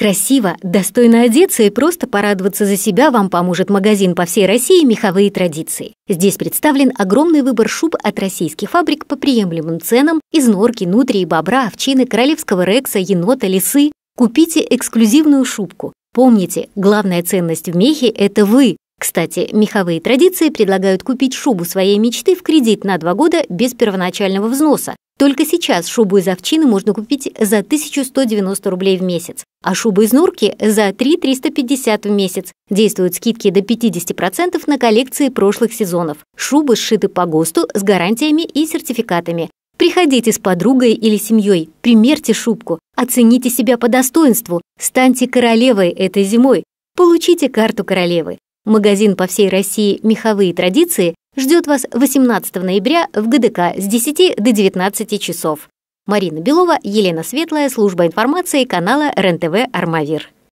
Красиво, достойно одеться и просто порадоваться за себя вам поможет магазин по всей России «Меховые традиции». Здесь представлен огромный выбор шуб от российских фабрик по приемлемым ценам из норки, нутрии, бобра, овчины, королевского рекса, енота, лисы. Купите эксклюзивную шубку. Помните, главная ценность в мехе – это вы, кстати, меховые традиции предлагают купить шубу своей мечты в кредит на два года без первоначального взноса только сейчас шубу из овчины можно купить за 1190 рублей в месяц, а шубы из норки за 3350 в месяц. Действуют скидки до 50% на коллекции прошлых сезонов. Шубы сшиты по ГОСТу с гарантиями и сертификатами. Приходите с подругой или семьей, примерьте шубку, оцените себя по достоинству, станьте королевой этой зимой, получите карту королевы. Магазин по всей России «Меховые традиции» ждет вас 18 ноября в ГДК с 10 до 19 часов. Марина Белова, Елена Светлая, служба информации канала РНТВ «Армавир».